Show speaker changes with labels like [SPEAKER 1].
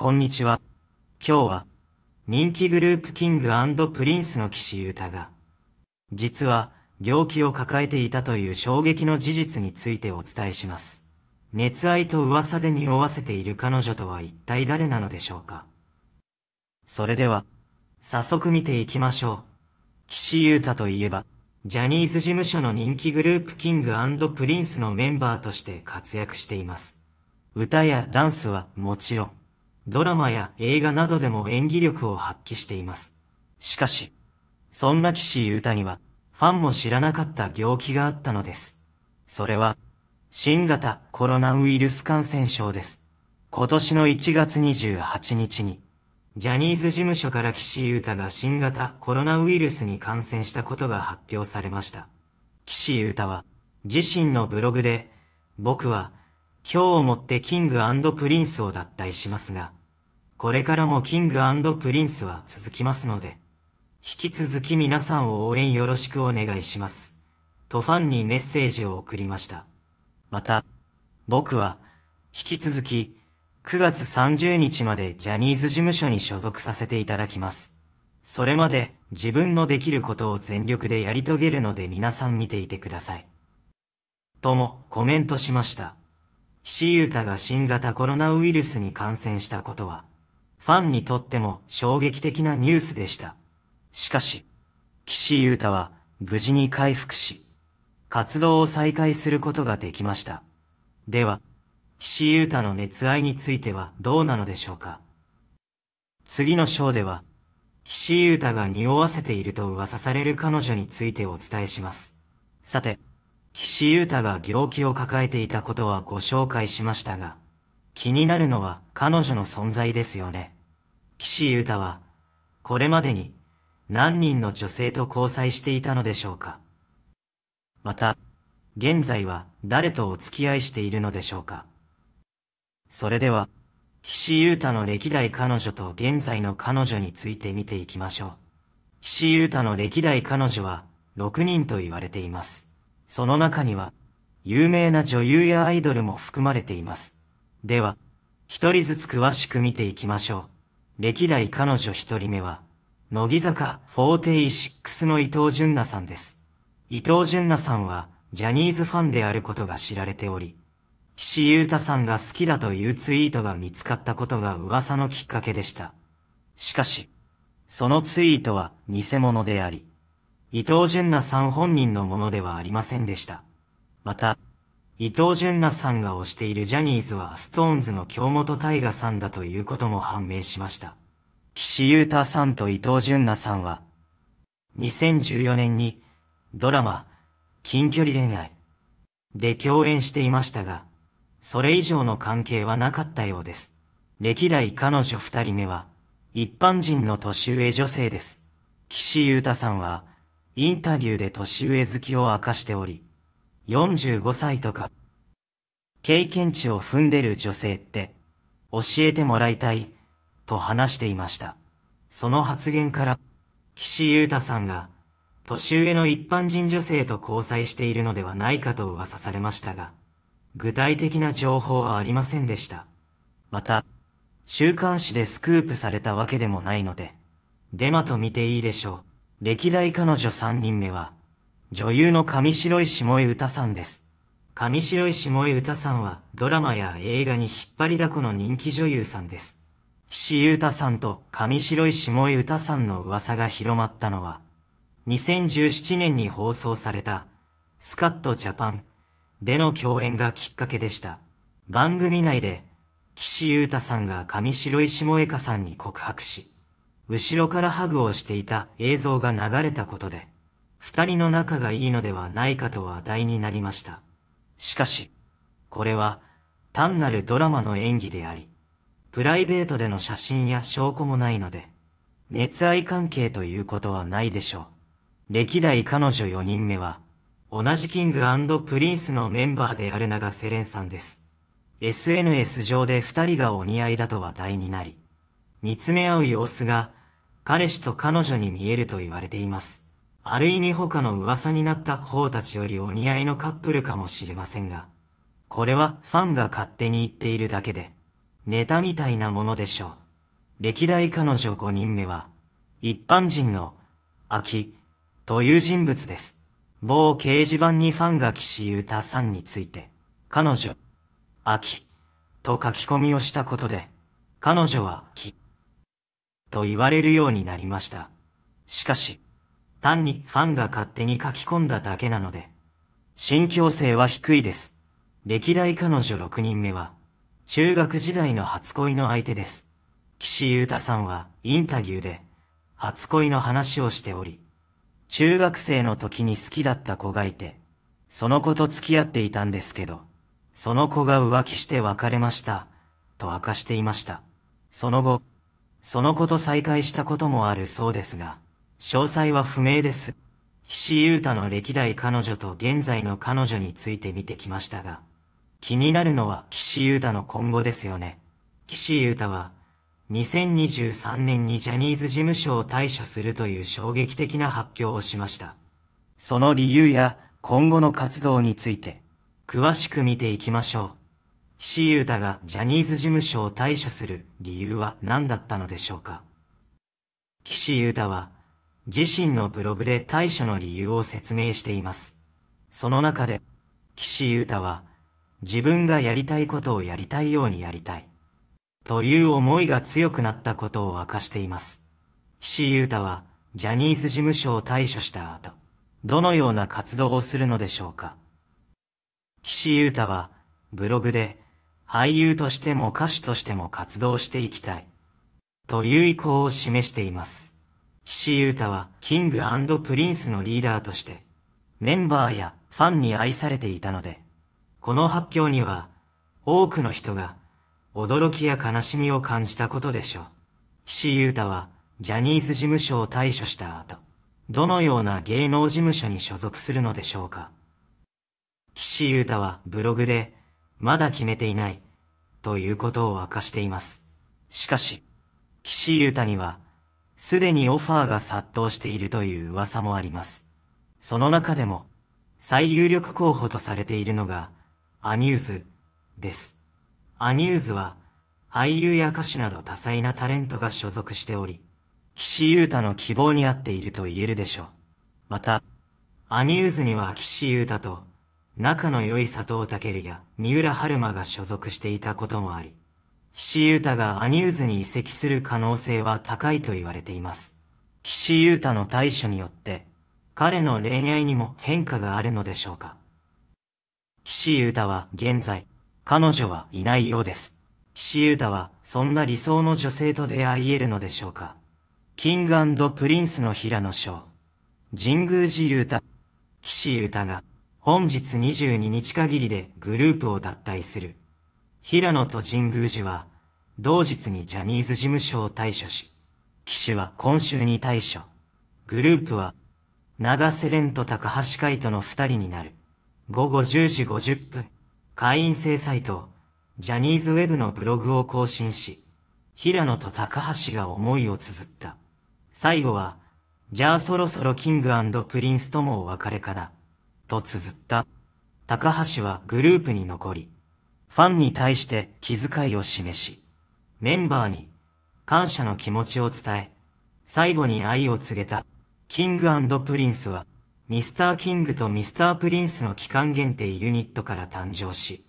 [SPEAKER 1] こんにちは。今日は、人気グループキングプリンスの岸優太が、実は、病気を抱えていたという衝撃の事実についてお伝えします。熱愛と噂で匂わせている彼女とは一体誰なのでしょうか。それでは、早速見ていきましょう。岸優太といえば、ジャニーズ事務所の人気グループキングプリンスのメンバーとして活躍しています。歌やダンスはもちろん、ドラマや映画などでも演技力を発揮しています。しかし、そんな岸優太には、ファンも知らなかった病気があったのです。それは、新型コロナウイルス感染症です。今年の1月28日に、ジャニーズ事務所から岸優太が新型コロナウイルスに感染したことが発表されました。岸優太は、自身のブログで、僕は、今日をもってキングプリンスを脱退しますが、これからもキングプリンスは続きますので、引き続き皆さんを応援よろしくお願いします。とファンにメッセージを送りました。また、僕は、引き続き、9月30日までジャニーズ事務所に所属させていただきます。それまで自分のできることを全力でやり遂げるので皆さん見ていてください。ともコメントしました。岸優太が新型コロナウイルスに感染したことは、ファンにとっても衝撃的なニュースでした。しかし、岸優太は無事に回復し、活動を再開することができました。では、岸優太の熱愛についてはどうなのでしょうか次の章では、岸優太が匂わせていると噂される彼女についてお伝えします。さて、岸優太が病気を抱えていたことはご紹介しましたが、気になるのは彼女の存在ですよね。岸優太は、これまでに何人の女性と交際していたのでしょうかまた、現在は誰とお付き合いしているのでしょうかそれでは、岸優太の歴代彼女と現在の彼女について見ていきましょう。岸優太の歴代彼女は6人と言われています。その中には、有名な女優やアイドルも含まれています。では、一人ずつ詳しく見ていきましょう。歴代彼女一人目は、乃木坂46の伊藤純奈さんです。伊藤純奈さんは、ジャニーズファンであることが知られており、岸優太さんが好きだというツイートが見つかったことが噂のきっかけでした。しかし、そのツイートは偽物であり、伊藤純奈さん本人のものではありませんでした。また、伊藤純奈さんが推しているジャニーズはストーンズの京本大我さんだということも判明しました。岸優太さんと伊藤純奈さんは、2014年にドラマ、近距離恋愛で共演していましたが、それ以上の関係はなかったようです。歴代彼女二人目は、一般人の年上女性です。岸優太さんは、インタビューで年上好きを明かしており、45歳とか、経験値を踏んでる女性って、教えてもらいたい、と話していました。その発言から、岸優太さんが、年上の一般人女性と交際しているのではないかと噂されましたが、具体的な情報はありませんでした。また、週刊誌でスクープされたわけでもないので、デマと見ていいでしょう。歴代彼女3人目は、女優の上白石萌歌さんです。上白石萌歌さんはドラマや映画に引っ張りだこの人気女優さんです。岸優太さんと上白石萌歌さんの噂が広まったのは、2017年に放送された、スカットジャパンでの共演がきっかけでした。番組内で、岸優太さんが上白石萌歌さんに告白し、後ろからハグをしていた映像が流れたことで、二人の仲がいいのではないかと話題になりました。しかし、これは単なるドラマの演技であり、プライベートでの写真や証拠もないので、熱愛関係ということはないでしょう。歴代彼女4人目は、同じキングプリンスのメンバーである長セレンさんです。SNS 上で二人がお似合いだと話題になり、見つめ合う様子が彼氏と彼女に見えると言われています。ある意味他の噂になった方たちよりお似合いのカップルかもしれませんが、これはファンが勝手に言っているだけで、ネタみたいなものでしょう。歴代彼女5人目は、一般人の、秋、という人物です。某掲示板にファンが岸優太さんについて、彼女、秋、と書き込みをしたことで、彼女は、き、と言われるようになりました。しかし、単にファンが勝手に書き込んだだけなので、信教性は低いです。歴代彼女6人目は、中学時代の初恋の相手です。岸優太さんはインタビューで、初恋の話をしており、中学生の時に好きだった子がいて、その子と付き合っていたんですけど、その子が浮気して別れました、と明かしていました。その後、その子と再会したこともあるそうですが、詳細は不明です。岸優太の歴代彼女と現在の彼女について見てきましたが、気になるのは岸優太の今後ですよね。岸優太は、2023年にジャニーズ事務所を退所するという衝撃的な発表をしました。その理由や今後の活動について、詳しく見ていきましょう。岸優太がジャニーズ事務所を退所する理由は何だったのでしょうか。岸優太は、自身のブログで対処の理由を説明しています。その中で、岸優太は、自分がやりたいことをやりたいようにやりたい。という思いが強くなったことを明かしています。岸優太は、ジャニーズ事務所を退所した後、どのような活動をするのでしょうか。岸優太は、ブログで、俳優としても歌手としても活動していきたい。という意向を示しています。岸優太はキングプリンスのリーダーとして、メンバーやファンに愛されていたので、この発表には、多くの人が、驚きや悲しみを感じたことでしょう。岸優太は、ジャニーズ事務所を退所した後、どのような芸能事務所に所属するのでしょうか。岸優太はブログで、まだ決めていない、ということを明かしています。しかし、岸優太には、すでにオファーが殺到しているという噂もあります。その中でも、最有力候補とされているのが、アニューズ、です。アニューズは、俳優や歌手など多彩なタレントが所属しており、岸優太の希望に合っていると言えるでしょう。また、アニューズには岸優太と、仲の良い佐藤健や三浦春馬が所属していたこともあり、岸優太がアニューズに移籍する可能性は高いと言われています。岸優太の対処によって、彼の恋愛にも変化があるのでしょうか。岸優太は現在、彼女はいないようです。岸優太はそんな理想の女性と出会い得るのでしょうか。キングプリンスの平野翔。神宮寺優太。岸優太が本日22日限りでグループを脱退する。平野と神宮寺は、同日にジャニーズ事務所を退所し、騎士は今週に退所。グループは、長瀬廉と高橋海人の二人になる。午後10時50分、会員制サイト、ジャニーズウェブのブログを更新し、平野と高橋が思いを綴った。最後は、じゃあそろそろキングプリンスともお別れかな、と綴った。高橋はグループに残り、ファンに対して気遣いを示し、メンバーに感謝の気持ちを伝え、最後に愛を告げた、キングプリンスは、ミスターキングとミスタープリンスの期間限定ユニットから誕生し、